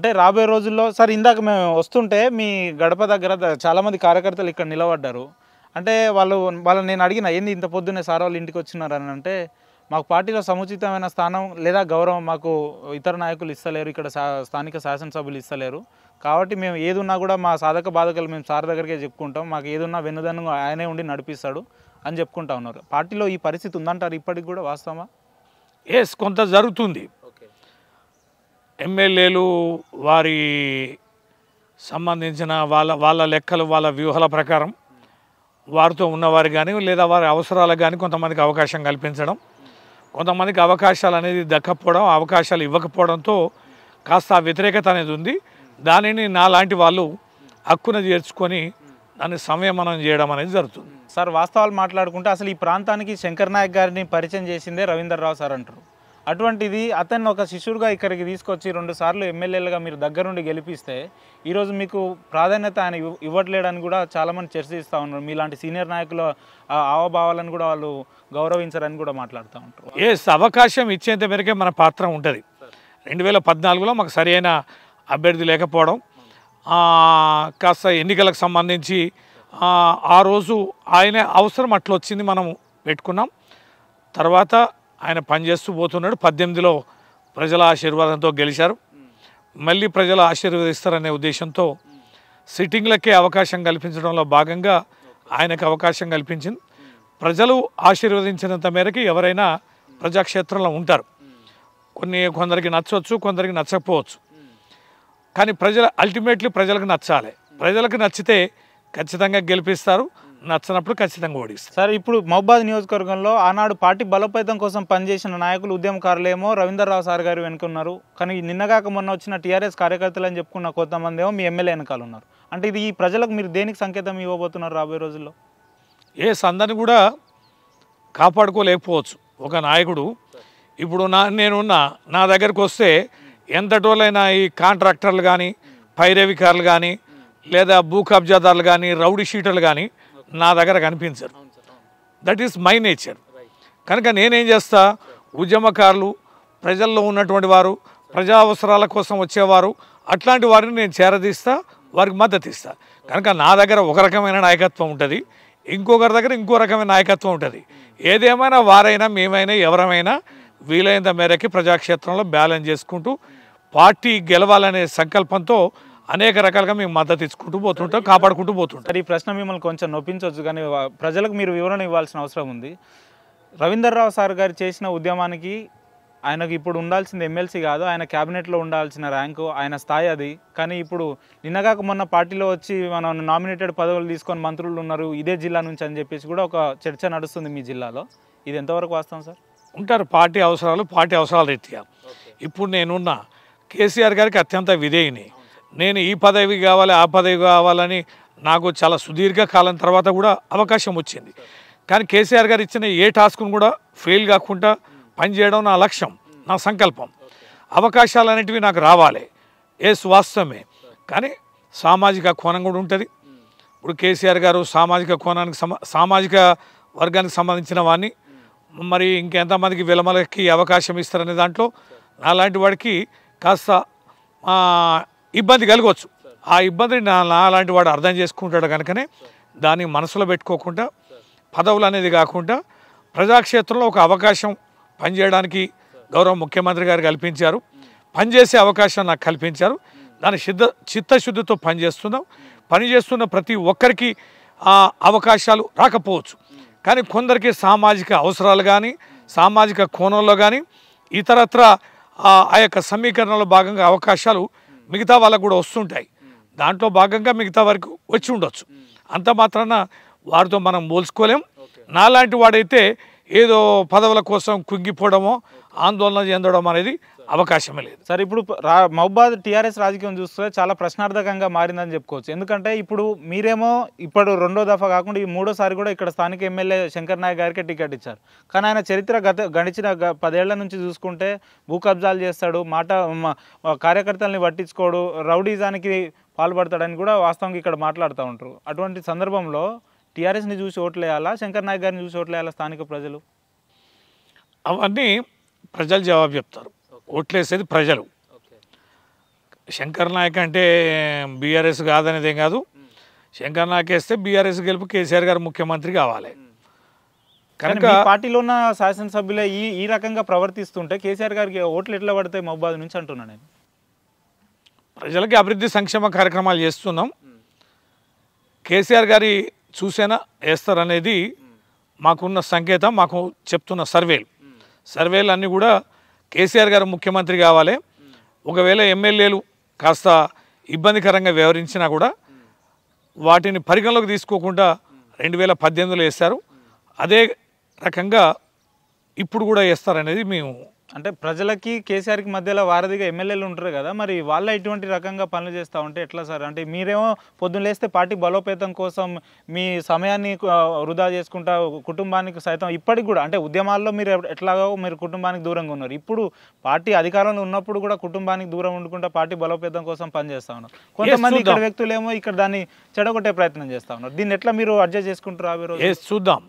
అంటే రాబోయే రోజుల్లో సార్ ఇందాక మేము వస్తుంటే మీ గడప దగ్గర చాలామంది కార్యకర్తలు ఇక్కడ నిలబడ్డారు అంటే వాళ్ళు వాళ్ళని నేను అడిగిన ఏంది ఇంత పొద్దున్నే సార్ వాళ్ళు ఇంటికి వచ్చినారు అని అంటే మాకు పార్టీలో సముచితమైన స్థానం లేదా గౌరవం మాకు ఇతర నాయకులు ఇస్తలేరు ఇక్కడ స్థానిక శాసనసభ్యులు ఇస్తలేరు కాబట్టి మేము ఏదున్నా కూడా మా సాధక బాధకులు మేము సార్ దగ్గరికే చెప్పుకుంటాం మాకు ఏదున్నా వెన్నుదన్ను ఆయనే ఉండి నడిపిస్తాడు అని చెప్పుకుంటా ఉన్నారు పార్టీలో ఈ పరిస్థితి ఉందంటారు ఇప్పటికి కూడా వాస్తవా ఎస్ కొంత జరుగుతుంది ఎమ్మెల్యేలు వారి సంబంధించిన వాళ్ళ వాళ్ళ లెక్కలు వాళ్ళ వ్యూహాల ప్రకారం వారితో ఉన్నవారు కానీ లేదా వారి అవసరాలు కానీ కొంతమందికి అవకాశం కల్పించడం కొంతమందికి అవకాశాలు అనేది దక్కపోవడం అవకాశాలు ఇవ్వకపోవడంతో కాస్త వ్యతిరేకత అనేది ఉంది దానిని నాలాంటి వాళ్ళు హక్కున చేర్చుకొని దాన్ని సంయమనం చేయడం అనేది జరుగుతుంది సార్ వాస్తవాలు మాట్లాడుకుంటే అసలు ఈ ప్రాంతానికి శంకర్ నాయక్ గారిని పరిచయం చేసిందే రవీందర్రావు సార్ అంటారు అటువంటిది అతన్ని ఒక శిష్యుడుగా ఇక్కడికి తీసుకొచ్చి రెండు సార్లు ఎమ్మెల్యేలుగా మీరు దగ్గరుండి గెలిపిస్తే ఈరోజు మీకు ప్రాధాన్యత ఆయన ఇవ్వట్లేడని కూడా చాలామంది చర్చిస్తూ ఉన్నారు మీలాంటి సీనియర్ నాయకుల ఆవభావాలను కూడా వాళ్ళు గౌరవించరని కూడా మాట్లాడుతూ ఉంటారు ఏ అవకాశం ఇచ్చేంత మేరకే మన పాత్ర ఉంటుంది రెండు వేల పద్నాలుగులో మాకు సరైన అభ్యర్థి లేకపోవడం కాస్త ఎన్నికలకు సంబంధించి ఆ రోజు ఆయన అవసరం అట్లొచ్చింది మనం పెట్టుకున్నాం తర్వాత ఆయన పనిచేస్తూ పోతున్నాడు పద్దెనిమిదిలో ప్రజల ఆశీర్వాదంతో గెలిచారు మళ్ళీ ప్రజలు ఆశీర్వదిస్తారనే ఉద్దేశంతో సిట్టింగ్లకే అవకాశం కల్పించడంలో భాగంగా ఆయనకు అవకాశం కల్పించింది ప్రజలు ఆశీర్వదించినంత మేరకు ఎవరైనా ప్రజాక్షేత్రంలో ఉంటారు కొన్ని కొందరికి నచ్చవచ్చు కొందరికి నచ్చకపోవచ్చు కానీ ప్రజల అల్టిమేట్లీ ప్రజలకు నచ్చాలి ప్రజలకు నచ్చితే ఖచ్చితంగా గెలిపిస్తారు నచ్చినప్పుడు ఖచ్చితంగా ఓడిస్తారు సార్ ఇప్పుడు మహబాద్ నియోజకవర్గంలో ఆనాడు పార్టీ బలోపేతం కోసం పనిచేసిన నాయకులు ఉద్యమకారులేమో రవీంద్రరావు సార్ గారు వెనుకున్నారు కానీ నిన్నగాక మొన్న వచ్చిన టీఆర్ఎస్ కార్యకర్తలు అని చెప్పుకున్న కొంతమంది ఏమో మీ ఎమ్మెల్యే వెనకాల ఉన్నారు అంటే ఇది ఈ ప్రజలకు మీరు దేనికి సంకేతం ఇవ్వబోతున్నారు రాబోయే రోజుల్లో ఏ సందని కూడా కాపాడుకోలేకపోవచ్చు ఒక నాయకుడు ఇప్పుడు నా నేనున్న నా దగ్గరకు వస్తే ఎంతటోలైన ఈ కాంట్రాక్టర్లు కానీ పైరవికారులు కానీ లేదా భూ కబ్జాదారులు కానీ రౌడీ షీటర్లు కానీ నా దగ్గర కనిపించరు దట్ ఈస్ మై నేచర్ కనుక నేనేం చేస్తా ఉద్యమకారులు ప్రజల్లో ఉన్నటువంటి వారు ప్రజా అవసరాల కోసం వచ్చేవారు అట్లాంటి వారిని నేను చేరదీస్తా వారికి మద్దతు ఇస్తా కనుక నా దగ్గర ఒక రకమైన నాయకత్వం ఉంటుంది ఇంకొకరి దగ్గర ఇంకో రకమైన నాయకత్వం ఉంటుంది ఏదేమైనా వారైనా మేమైనా ఎవరమైనా వీలైనంత మేరకి ప్రజాక్షేత్రంలో బ్యాలెన్స్ చేసుకుంటూ పార్టీ గెలవాలనే సంకల్పంతో అనేక రకాలుగా మేము మద్దతు ఇచ్చుకుంటూ పోతుంటాం కాపాడుకుంటూ పోతుంటాం ఈ ప్రశ్న మిమ్మల్ని కొంచెం నొప్పించవచ్చు కానీ ప్రజలకు మీరు వివరణ ఇవ్వాల్సిన అవసరం ఉంది రవీందర్రావు సార్ గారు చేసిన ఉద్యమానికి ఆయనకు ఇప్పుడు ఉండాల్సింది ఎమ్మెల్సీ కాదు ఆయన క్యాబినెట్లో ఉండాల్సిన ర్యాంకు ఆయన స్థాయి అది కానీ ఇప్పుడు నిన్నగాక మొన్న పార్టీలో వచ్చి మనం నామినేటెడ్ పదవులు తీసుకొని మంత్రులు ఉన్నారు ఇదే జిల్లా నుంచి అని చెప్పేసి కూడా ఒక చర్చ నడుస్తుంది మీ జిల్లాలో ఇది ఎంతవరకు వస్తాం సార్ ఉంటారు పార్టీ అవసరాలు పార్టీ అవసరాలు రీత్యా ఇప్పుడు నేనున్న కేసీఆర్ గారికి అత్యంత విధేయుని నేను ఈ పదవి కావాలి ఆ పదవి కావాలని నాకు చాలా సుదీర్ఘ కాలం తర్వాత కూడా అవకాశం వచ్చింది కానీ కేసీఆర్ గారు ఇచ్చిన ఏ టాస్క్ను కూడా ఫెయిల్ కాకుండా పనిచేయడం నా లక్ష్యం నా సంకల్పం అవకాశాలు అనేటివి నాకు రావాలి ఏ వాస్తవమే కానీ సామాజిక కోణం కూడా ఉంటుంది ఇప్పుడు కేసీఆర్ గారు సామాజిక కోణానికి సామాజిక వర్గానికి సంబంధించిన వాడిని మరి ఇంకెంతమందికి విలమలకి అవకాశం ఇస్తారనే దాంట్లో నాలాంటి వాడికి కాస్త ఇబ్బంది కలగవచ్చు ఆ ఇబ్బందిని నా అలాంటి వాడు అర్థం చేసుకుంటాడు కనుకనే దాన్ని మనసులో పెట్టుకోకుండా పదవులు అనేది కాకుండా ప్రజాక్షేత్రంలో ఒక అవకాశం పనిచేయడానికి గౌరవ ముఖ్యమంత్రి గారు కల్పించారు పనిచేసే అవకాశం నాకు కల్పించారు దాని సిద్ధ చిత్తశుద్ధితో పనిచేస్తున్నాం పనిచేస్తున్న ప్రతి ఒక్కరికి ఆ అవకాశాలు రాకపోవచ్చు కానీ కొందరికి సామాజిక అవసరాలు కానీ సామాజిక కోణంలో కానీ ఇతరత్ర ఆ యొక్క సమీకరణలో భాగంగా అవకాశాలు మిగతా వాళ్ళకు కూడా వస్తుంటాయి దాంట్లో భాగంగా మిగతా వారికి వచ్చి ఉండొచ్చు అంత మాత్రాన వారితో మనం పోల్చుకోలేం నాలాంటి వాడైతే ఏదో పదవుల కోసం కుంగిపోవడమో ఆందోళన చెందడం అనేది అవకాశమే లేదు సార్ ఇప్పుడు రా మహబాద్ టీఆర్ఎస్ రాజకీయం చూస్తే చాలా ప్రశ్నార్థకంగా మారిందని చెప్పుకోవచ్చు ఎందుకంటే ఇప్పుడు మీరేమో ఇప్పుడు రెండో దఫా కాకుండా ఈ మూడోసారి కూడా ఇక్కడ స్థానిక ఎమ్మెల్యే శంకర్ నాయక్ గారికి టికెట్ ఇచ్చారు కానీ ఆయన చరిత్ర గత గడిచిన పదేళ్ల నుంచి చూసుకుంటే భూ కబ్జాలు చేస్తాడు మాట కార్యకర్తల్ని పట్టించుకోడు రౌడీజానికి పాల్పడతాడని కూడా వాస్తవంగా ఇక్కడ మాట్లాడుతూ ఉంటారు అటువంటి సందర్భంలో టీఆర్ఎస్ని చూసి ఓట్లేయాలా శంకర్ నాయక్ గారిని చూసి ఓట్లేయాలా స్థానిక ప్రజలు అవన్నీ ప్రజలు జవాబు చెప్తారు ఓట్లేసేది ప్రజలు శంకర్ నాయక్ అంటే బీఆర్ఎస్ ఏం కాదు శంకర్ నాయక్ వేస్తే బీఆర్ఎస్ గెలుపు కేసీఆర్ గారు ముఖ్యమంత్రి కావాలి కనుక పార్టీలో ఉన్న శాసనసభ్యులే ఈ ఈ రకంగా ప్రవర్తిస్తుంటే కేసీఆర్ గారికి ఓట్లు ఎట్లా పడతాయి మహబాద్ నుంచి అంటున్నాను నేను ప్రజలకి అభివృద్ధి సంక్షేమ కార్యక్రమాలు చేస్తున్నాం కేసీఆర్ గారి చూసేనా వేస్తారనేది మాకున్న సంకేతం మాకు చెప్తున్న సర్వేలు సర్వేలు అన్నీ కూడా కేసీఆర్ గారు ముఖ్యమంత్రి కావాలి ఒకవేళ ఎమ్మెల్యేలు కాస్త ఇబ్బందికరంగా వ్యవహరించినా కూడా వాటిని పరిగణలోకి తీసుకోకుండా రెండు వేల పద్దెనిమిదిలో వేస్తారు అదే రకంగా ఇప్పుడు కూడా వేస్తారనేది మేము అంటే ప్రజలకి కేసీఆర్కి మధ్యలో వారధిగా ఎమ్మెల్యేలు ఉంటారు కదా మరి వాళ్ళ ఇటువంటి రకంగా పనులు చేస్తూ ఉంటే ఎట్లా సార్ అంటే మీరేమో పొద్దున్న లేస్తే పార్టీ బలోపేతం కోసం మీ సమయాన్ని వృధా చేసుకుంటా కుటుంబానికి సైతం ఇప్పటికి కూడా అంటే ఉద్యమాల్లో మీరు ఎట్లాగో మీరు కుటుంబానికి దూరంగా ఉన్నారు ఇప్పుడు పార్టీ అధికారంలో ఉన్నప్పుడు కూడా కుటుంబానికి దూరం ఉండకుండా పార్టీ బలోపేతం కోసం పనిచేస్తూ ఉన్నారు కొంతమంది ఇక్కడ వ్యక్తులేమో ఇక్కడ దాన్ని చెడగొట్టే ప్రయత్నం చేస్తూ ఉన్నారు దీన్ని ఎట్లా మీరు అడ్జస్ట్ చేసుకుంటారు చూద్దాం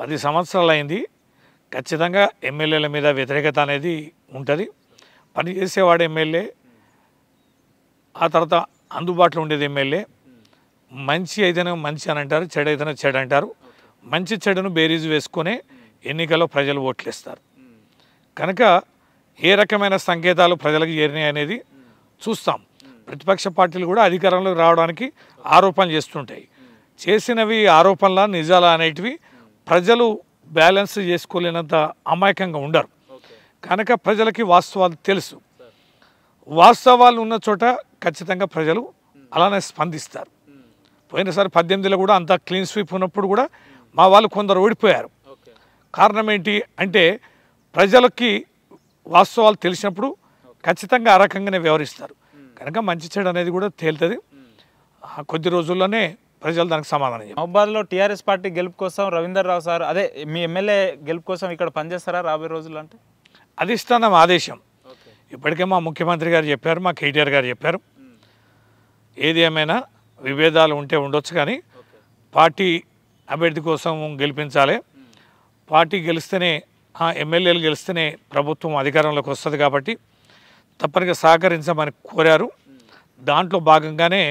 పది సంవత్సరాలు అయింది ఖచ్చితంగా ఎమ్మెల్యేల మీద వ్యతిరేకత అనేది ఉంటుంది పనిచేసేవాడు ఎమ్మెల్యే ఆ తర్వాత అందుబాటులో ఉండేది ఎమ్మెల్యే మంచి అయితేనే మంచి అని అంటారు చెడు అయితేనే చెడు అంటారు మంచి చెడును బేరీజు వేసుకునే ఎన్నికల్లో ప్రజలు ఓట్లేస్తారు కనుక ఏ రకమైన సంకేతాలు ప్రజలకు చేరినాయి అనేది చూస్తాం ప్రతిపక్ష పార్టీలు కూడా అధికారంలోకి రావడానికి ఆరోపణలు చేస్తుంటాయి చేసినవి ఆరోపణల నిజాలు అనేటివి ప్రజలు బ్యాలెన్స్ చేసుకోలేనంత అమాయకంగా ఉండరు కనుక ప్రజలకి వాస్తవాలు తెలుసు వాస్తవాలు ఉన్న చోట ఖచ్చితంగా ప్రజలు అలానే స్పందిస్తారు పోయినసారి పద్దెనిమిదిలో కూడా అంత క్లీన్ స్వీప్ ఉన్నప్పుడు కూడా మా వాళ్ళు కొందరు ఓడిపోయారు కారణం ఏంటి అంటే ప్రజలకి వాస్తవాలు తెలిసినప్పుడు ఖచ్చితంగా ఆ రకంగానే వ్యవహరిస్తారు కనుక మంచి చెడు అనేది కూడా తేలుతుంది కొద్ది రోజుల్లోనే ప్రజలు దానికి సమాధానం మహబాద్లో టీఆర్ఎస్ పార్టీ గెలుపు కోసం రవీందర్ రావు సార్ అదే మీ ఎమ్మెల్యే గెలుపు కోసం ఇక్కడ పనిచేస్తారా రాబోయే రోజులు అంటే ఇస్తాను ఆదేశం ఇప్పటికే మా ముఖ్యమంత్రి గారు చెప్పారు మా కేటీఆర్ గారు చెప్పారు ఏది ఏమైనా విభేదాలు ఉంటే ఉండొచ్చు కానీ పార్టీ అభ్యర్థి కోసం గెలిపించాలి పార్టీ గెలిస్తేనే ఆ ఎమ్మెల్యేలు గెలిస్తేనే ప్రభుత్వం అధికారంలోకి వస్తుంది కాబట్టి తప్పనిగా సహకరించమని కోరారు దాంట్లో భాగంగానే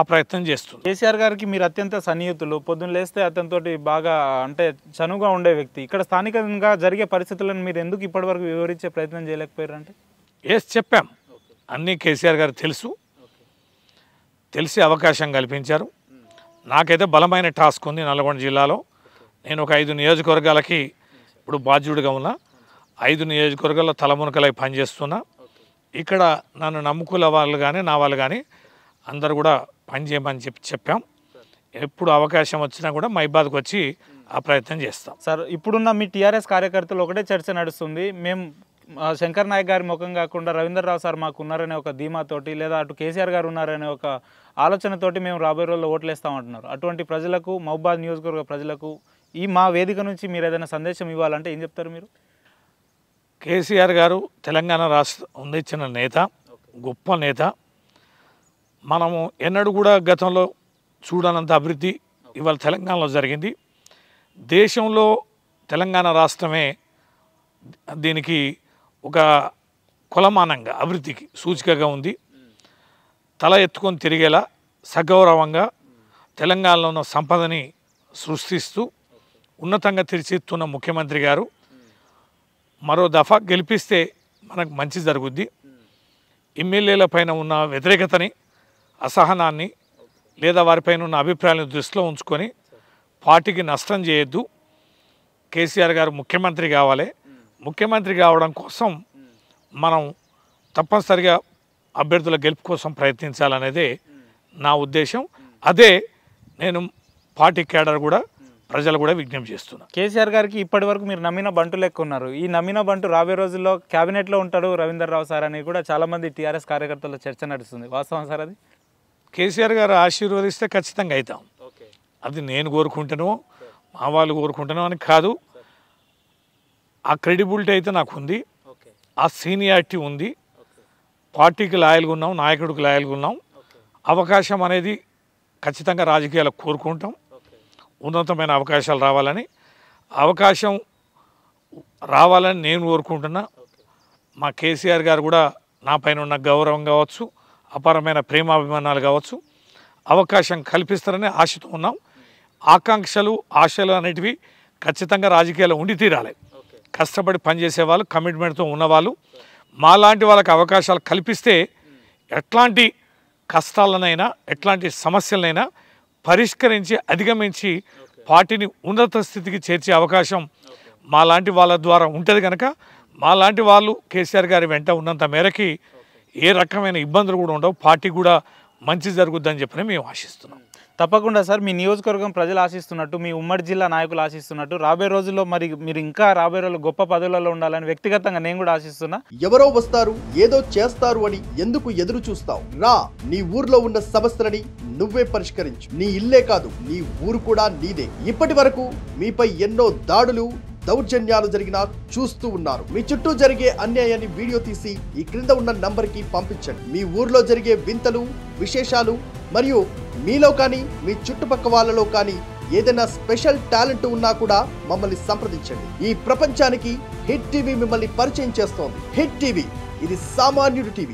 ఆ ప్రయత్నం చేస్తుంది కేసీఆర్ గారికి మీరు అత్యంత సన్నిహితులు పొద్దున్న లేస్తే అతనితోటి బాగా అంటే చనువుగా ఉండే వ్యక్తి ఇక్కడ స్థానికంగా జరిగే పరిస్థితులను మీరు ఎందుకు ఇప్పటివరకు వివరించే ప్రయత్నం చేయలేకపోయారు అంటే ఎస్ చెప్పాం అన్నీ కేసీఆర్ గారు తెలుసు తెలిసే అవకాశం కల్పించారు నాకైతే బలమైన టాస్క్ ఉంది నల్గొండ జిల్లాలో నేను ఒక ఐదు నియోజకవర్గాలకి ఇప్పుడు బాధ్యుడిగా ఉన్నా ఐదు నియోజకవర్గాల్లో తలమునకలై పనిచేస్తున్నా ఇక్కడ నన్ను నమ్ముకుల వాళ్ళు కానీ నా వాళ్ళు కానీ అందరు కూడా పని చేయమని చెప్పి చెప్పాం ఎప్పుడు అవకాశం వచ్చినా కూడా మైబాద్కు వచ్చి ఆ ప్రయత్నం చేస్తాం సార్ ఇప్పుడున్న మీ టీఆర్ఎస్ కార్యకర్తలు ఒకటే చర్చ నడుస్తుంది మేము శంకర్ నాయక్ గారి ముఖం కాకుండా రవీంద్రరావు సార్ మాకు ఉన్నారనే ఒక ధీమాతోటి లేదా అటు కేసీఆర్ గారు ఉన్నారనే ఒక ఆలోచనతోటి మేము రాబోయే రోజుల్లో ఓట్లేస్తామంటున్నారు అటువంటి ప్రజలకు మహబాద్ నియోజకవర్గ ప్రజలకు ఈ మా వేదిక నుంచి మీరు ఏదైనా సందేశం ఇవ్వాలంటే ఏం చెప్తారు మీరు కేసీఆర్ గారు తెలంగాణ రాష్ట్ర ఉందిచ్చిన నేత గొప్ప నేత మనము ఎన్నడూ కూడా గతంలో చూడనంత అభివృద్ధి ఇవాళ తెలంగాణలో జరిగింది దేశంలో తెలంగాణ రాష్ట్రమే దీనికి ఒక కులమానంగా అభివృద్ధికి సూచికగా ఉంది తల ఎత్తుకొని తిరిగేలా సగౌరవంగా తెలంగాణలో ఉన్న సంపదని సృష్టిస్తూ ఉన్నతంగా తీర్చిస్తున్న ముఖ్యమంత్రి గారు మరో దఫా గెలిపిస్తే మనకు మంచి జరుగుద్ది ఎమ్మెల్యేల పైన ఉన్న వ్యతిరేకతని అసహనాన్ని లేదా వారిపైన ఉన్న అభిప్రాయాలను దృష్టిలో ఉంచుకొని పార్టీకి నష్టం చేయొద్దు కేసీఆర్ గారు ముఖ్యమంత్రి కావాలి ముఖ్యమంత్రి కావడం కోసం మనం తప్పనిసరిగా అభ్యర్థుల గెలుపు కోసం ప్రయత్నించాలనేదే నా ఉద్దేశం అదే నేను పార్టీ కేడర్ కూడా ప్రజలు కూడా విజ్ఞప్తి చేస్తున్నా కేసీఆర్ గారికి ఇప్పటి వరకు మీరు నమ్మిన బంటు లెక్క ఉన్నారు ఈ నమ్మిన బంటు రాబోయే రోజుల్లో క్యాబినెట్లో ఉంటాడు రావు సార్ అని కూడా చాలామంది టీఆర్ఎస్ కార్యకర్తల చర్చ నడుస్తుంది వాస్తవం సార్ అది కేసీఆర్ గారు ఆశీర్వదిస్తే ఖచ్చితంగా అవుతాం అది నేను కోరుకుంటాను మా వాళ్ళు కోరుకుంటాను అని కాదు ఆ క్రెడిబిలిటీ అయితే నాకు ఉంది ఆ సీనియారిటీ ఉంది పార్టీకి లాయల్గా ఉన్నాం నాయకుడికి లాయల్గా ఉన్నాం అవకాశం అనేది ఖచ్చితంగా రాజకీయాలకు కోరుకుంటాం ఉన్నతమైన అవకాశాలు రావాలని అవకాశం రావాలని నేను కోరుకుంటున్నా మా కేసీఆర్ గారు కూడా నా పైన ఉన్న గౌరవం కావచ్చు అపారమైన ప్రేమాభిమానాలు కావచ్చు అవకాశం కల్పిస్తారనే ఆశతో ఉన్నాం ఆకాంక్షలు ఆశలు అనేటివి ఖచ్చితంగా రాజకీయాలు ఉండి తీరాలి కష్టపడి పనిచేసే వాళ్ళు కమిట్మెంట్తో ఉన్నవాళ్ళు మాలాంటి వాళ్ళకి అవకాశాలు కల్పిస్తే ఎట్లాంటి కష్టాలనైనా ఎట్లాంటి సమస్యలనైనా పరిష్కరించి అధిగమించి పార్టీని ఉన్నత స్థితికి చేర్చే అవకాశం మాలాంటి వాళ్ళ ద్వారా ఉంటుంది కనుక మాలాంటి వాళ్ళు కేసీఆర్ గారి వెంట ఉన్నంత మేరకి ఏ రకమైన ఇబ్బందులు కూడా ఉండవు పార్టీ కూడా మంచి జరుగుద్దని చెప్పని మేము ఆశిస్తున్నాం తప్పకుండా సార్ మీ నియోజకవర్గం ప్రజలు ఆశిస్తున్నట్టు మీ ఉమ్మడి జిల్లా నాయకులు ఆశిస్తున్నట్టు రాబోయే రోజుల్లో మరి మీరు ఇంకా రాబోయే రోజులు గొప్ప పదవులలో ఉండాలని వ్యక్తిగతంగా నేను కూడా ఆశిస్తున్నా ఎవరో వస్తారు ఏదో చేస్తారు అని ఎందుకు ఎదురు చూస్తావు రా నీ ఊర్లో ఉన్న సమస్యలని నువ్వే పరిష్కరించు నీ ఇల్లే కాదు నీ ఊరు కూడా నీదే ఇప్పటి వరకు మీపై ఎన్నో దాడులు దౌర్జన్యాలు జరిగినా చూస్తూ ఉన్నారు మీ చుట్టూ జరిగే అన్యాయాన్ని వీడియో తీసి ఈ క్రింద ఉన్న కి పంపించండి మీ ఊర్లో జరిగే వింతలు విశేషాలు మరియు మీలో కానీ మీ చుట్టుపక్క వాళ్ళలో కానీ ఏదైనా స్పెషల్ టాలెంట్ ఉన్నా కూడా మమ్మల్ని సంప్రదించండి ఈ ప్రపంచానికి హిట్ టీవీ మిమ్మల్ని పరిచయం చేస్తోంది హిట్ టీవీ ఇది సామాన్యుడి టీవీ